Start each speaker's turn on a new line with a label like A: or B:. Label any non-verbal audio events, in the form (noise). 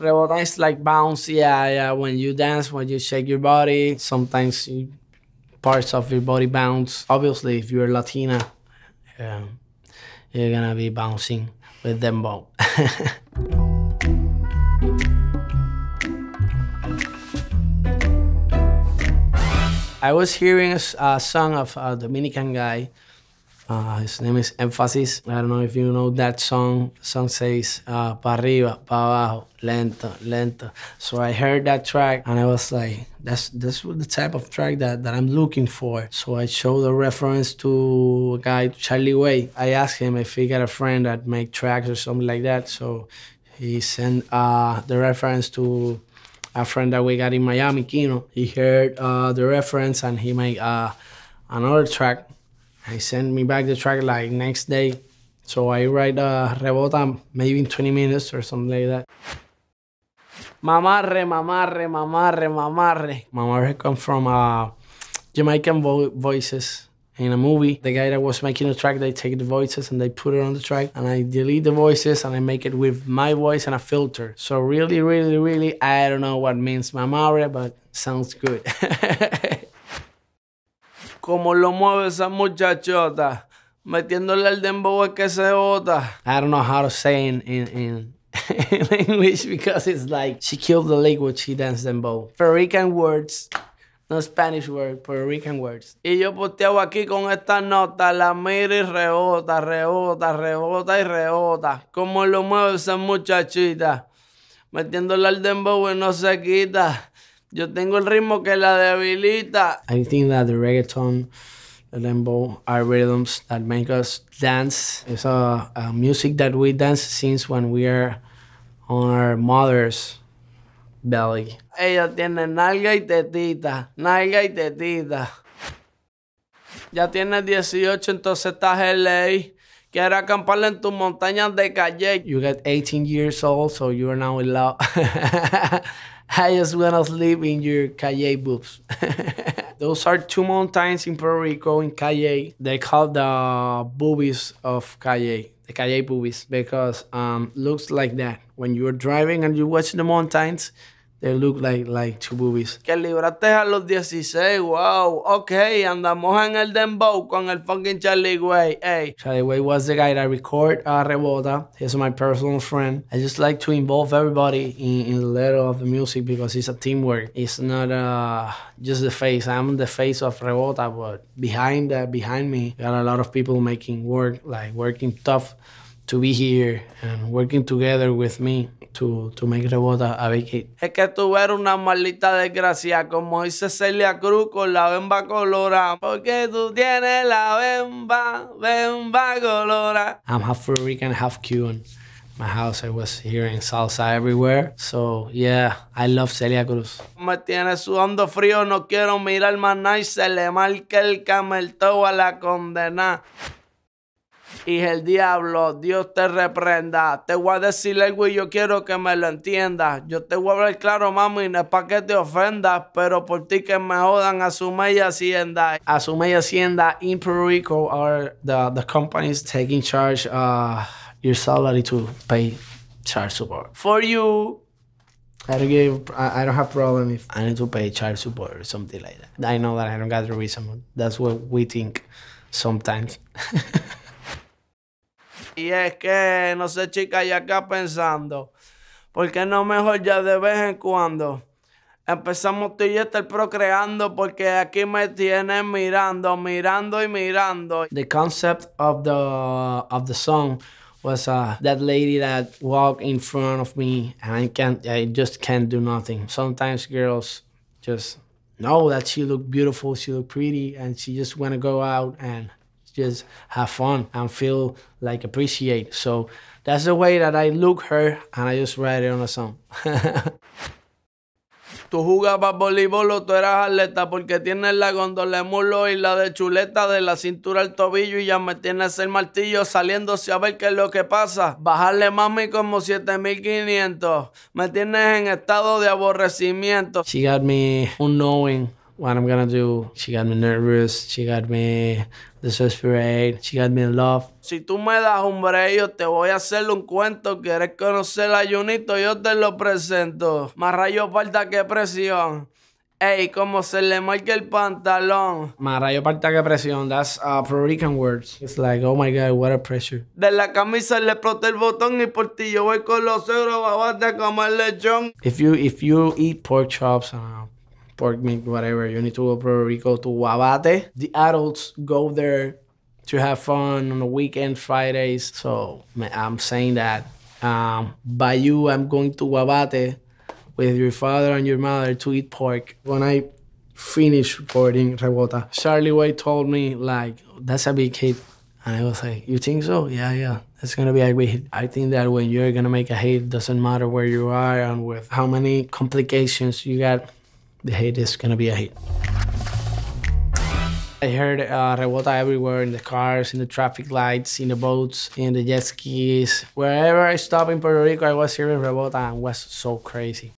A: Rebota like bounce, yeah, yeah. When you dance, when you shake your body, sometimes you, parts of your body bounce. Obviously, if you're Latina, um, you're gonna be bouncing with them both. (laughs) I was hearing a, a song of a Dominican guy uh, his name is Emphasis. I don't know if you know that song. The song says, uh, pa arriba, pa abajo, lento, lento. So I heard that track and I was like, that's that's the type of track that, that I'm looking for. So I showed a reference to a guy, Charlie Way. I asked him if he got a friend that make tracks or something like that. So he sent uh, the reference to a friend that we got in Miami, Kino. He heard uh, the reference and he made uh, another track I send me back the track like next day. So I write uh, rebota maybe in 20 minutes or something like that. Mamarre, mamarre, mamarre, mamarre. Mamarre come from uh, Jamaican vo voices in a movie. The guy that was making the track, they take the voices and they put it on the track. And I delete the voices and I make it with my voice and a filter. So really, really, really, I don't know what means mamarre, but sounds good. (laughs) Como lo mueve esa muchachota. Metiéndole el dembow que se bota. I don't know how to say in, in, (laughs) in, English because it's like she killed the lake when she danced dembow. Puerto Rican words. No Spanish words, Puerto Rican words. Y yo posteo aquí con esta nota, la miro y rebota, rebota, rebota y rebota. Como lo mueve esa muchachita. Metiéndole al dembow y no se quita. Yo tengo el ritmo que la debilita. I think that the reggaeton, the limbo are rhythms that make us dance. It's a, music that we dance since when we are on our mother's belly. Ella tiene nalga y tetita, nalga y tetita. Ya tienes 18, entonces estás en ley. en tus montañas de calle. You get 18 years old, so you are now in love. I just wanna sleep in your calle boobs. (laughs) Those are two mountains in Puerto Rico in Calle. They call the boobies of Calle, the Calle boobies, because um, looks like that. When you're driving and you watch the mountains, they look like, like two boobies. Que libraste a los 16, wow. Okay, andamos en el dembow con el fucking Charlie Way, hey. Charlie Way was the guy that record uh, Rebota. He's my personal friend. I just like to involve everybody in, in the letter of the music because it's a teamwork. It's not uh, just the face. I'm the face of Rebota, but behind that, behind me, got a lot of people making work, like working tough to be here and working together with me. to, to make Rebota a big Es que tú eres una maldita desgracia, como dice Celia Cruz con la bemba colora. Porque tú tienes la bemba, bemba colora. I'm half Puerto Rican, half Cuban. my house. I was hearing salsa everywhere. So yeah, I love Celia Cruz. Me tiene sudando frío, no quiero mirar más nada y se le marca el camel todo a la condena y el diablo, Dios te reprenda. Te voy a decir algo y yo quiero que me lo entiendas. Yo te voy a hablar claro, mami, no es para que te ofendas, pero por ti que me jodan a su media hacienda. A su hacienda in Puerto Rico are the, the companies taking charge uh, your salary to pay child support. For you, I don't give. I, don't have problem if I need to pay child support or something like that. I know that I don't got the reason. That's what we think sometimes. (laughs) Y es que, no sé, chica, ya acá pensando. ¿Por qué no mejor ya de vez en cuando? Empezamos tú y yo estar procreando porque aquí me tienen mirando, mirando y mirando. The concept of the, of the song was uh, that lady that walked in front of me and I can't, I just can't do nothing. Sometimes girls just know that she look beautiful, she look pretty, and she just want to go out and just have fun and feel like appreciate. So that's the way that I look her and I just write it on a song. (laughs) Tú jugabas voleibol o tú eras atleta porque tienes la gondola de mulo y la de chuleta de la cintura al tobillo y ya me tienes el martillo saliéndose a ver qué es lo que pasa. Bajarle mami como 7500. Me tienes en estado de aborrecimiento. She got me unknowing what I'm gonna do. She got me nervous, she got me desperate, she got me in love. Si tú me das un brello, te voy a hacer un cuento. ¿Quieres conocer a Junito? Yo te lo presento. Más rayo falta que presión. Ey, como se le marca el pantalón. Marayo parta que presión. That's uh, Puerto Rican words. It's like, oh my God, what a pressure. De la camisa le explota el botón y por ti yo voy con los euros babate como el lechón. If you, if you eat pork chops, uh, pork meat, whatever. You need to go to Puerto Rico to Guabate. The adults go there to have fun on the weekend, Fridays. So I'm saying that um, by you, I'm going to Guabate with your father and your mother to eat pork. When I finished recording Rebota, Charlie Way told me, like, that's a big hit. And I was like, you think so? Yeah, yeah. It's gonna be a big hit. I think that when you're gonna make a hit, doesn't matter where you are and with how many complications you got the hate is gonna be a hit. I heard uh, revolta everywhere in the cars, in the traffic lights, in the boats, in the jet skis. Wherever I stopped in Puerto Rico, I was hearing revolta and was so crazy.